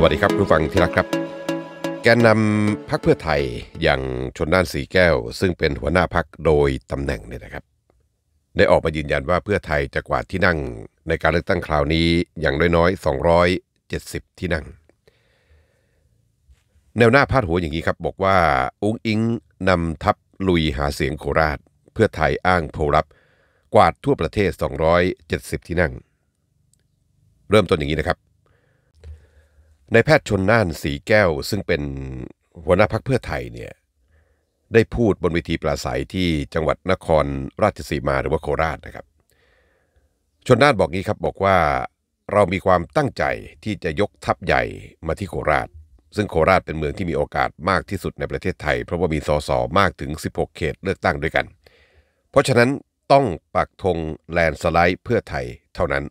สวัสดีครับผู้ฟังที่รักครับ แกนนำพักเพื่อไทยอย่างชนด้านสีแก้ว ซึ่งเป็นหัวหน้าพักโดยตำแหน่งเนี่ยนะครับได้ออกมายืนยันว่าเพื่อไทยจะกวาดที่นั่ง ในการเลือกตั้งคราวนี้อย่างน้อยๆ 270 ที่นั่ง แนวหน้าพาดหัวอย่างนี้ครับ บอกว่าอุ้งอิงนำทัพลุยหาเสียงโคราช เพื่อไทยอ้างโพลับ กวาดทั่วประเทศ 270 ที่นั่ง เริ่มต้นอย่างนี้นะครับนายแพทย์ชนน่านสีแก้วซึ่งเป็นหัวหน้าพักเพื่อไทยเนี่ยได้พูดบนวิธีปราศัยที่จังหวัดนครราชสีมาหรือว่าโคราชนะครับ ชนน่านบอกงี้ครับบอกว่าเรามีความตั้งใจที่จะยกทัพใหญ่มาที่โคราช ซึ่งโคราชเป็นเมืองที่มีโอกาสมากที่สุดในประเทศไทย เพราะว่ามีสสมากถึง 16 เขตเลือกตั้งด้วยกัน เพราะฉะนั้นต้องปักธงแลนสไลด์เพื่อไทยเท่านั้น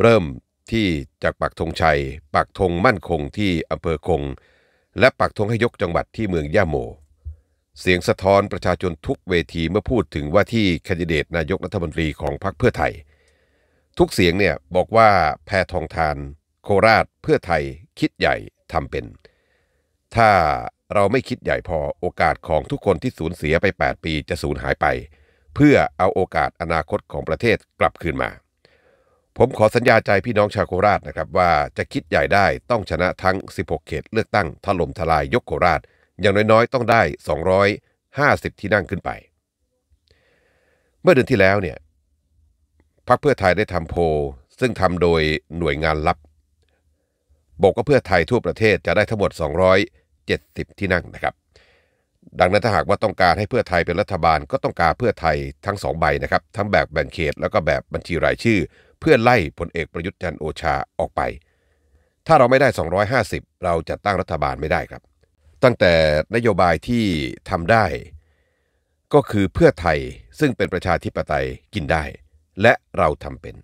เริ่มที่จากปักธงชัยปักธงมั่นคงที่อำเภอคง และปักธงให้ยกจังหวัดที่เมืองย่าโม เสียงสะท้อนประชาชนทุกเวทีเมื่อพูดถึงว่าที่แคนดิเดตนายกรัฐมนตรีของพรรคเพื่อไทย ทุกเสียงเนี่ยบอกว่าแพทองทานโคราชเพื่อไทยคิดใหญ่ทำเป็น ถ้าเราไม่คิดใหญ่พอโอกาสของทุกคนที่สูญเสียไป 8 ปีจะสูญหายไป เพื่อเอาโอกาสอนาคตของประเทศกลับคืนมาผมขอสัญญาใจพี่น้องชาวโคราชนะครับว่าจะคิดใหญ่ได้ต้องชนะทั้ง 16 เขต เลือกตั้งถล่มทลายยกโคราชอย่างน้อย ๆต้องได้ 250 ที่นั่งขึ้นไป เมื่อเดือนที่แล้วเนี่ยพรรคเพื่อไทยได้ทำโพซึ่งทำโดยหน่วยงานลับบอกว่าเพื่อไทยทั่วประเทศจะได้ทั้งหมด 270 ที่นั่งนะครับ ดังนั้นถ้าหากว่าต้องการให้เพื่อไทยเป็นรัฐบาลก็ต้องการเพื่อไทยทั้งสองใบนะครับทั้งแบบแบ่งเขตแล้วก็แบบบัญชีรายชื่อเพื่อไล่พลเอกประยุทธ์จันโอชาออกไป ถ้าเราไม่ได้ 250 เราจะตั้งรัฐบาลไม่ได้ครับ ตั้งแต่นโยบายที่ทำได้ ก็คือเพื่อไทยซึ่งเป็นประชาธิปไตยกินได้ และเราทำเป็น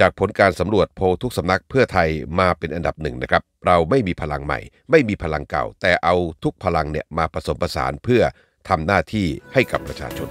จากผลการสำรวจโพทุกสำนักเพื่อไทยมาเป็นอันดับหนึ่งนะครับ เราไม่มีพลังใหม่ ไม่มีพลังเก่า แต่เอาทุกพลังเนี่ยมาผสมผสานเพื่อทำหน้าที่ให้กับประชาชน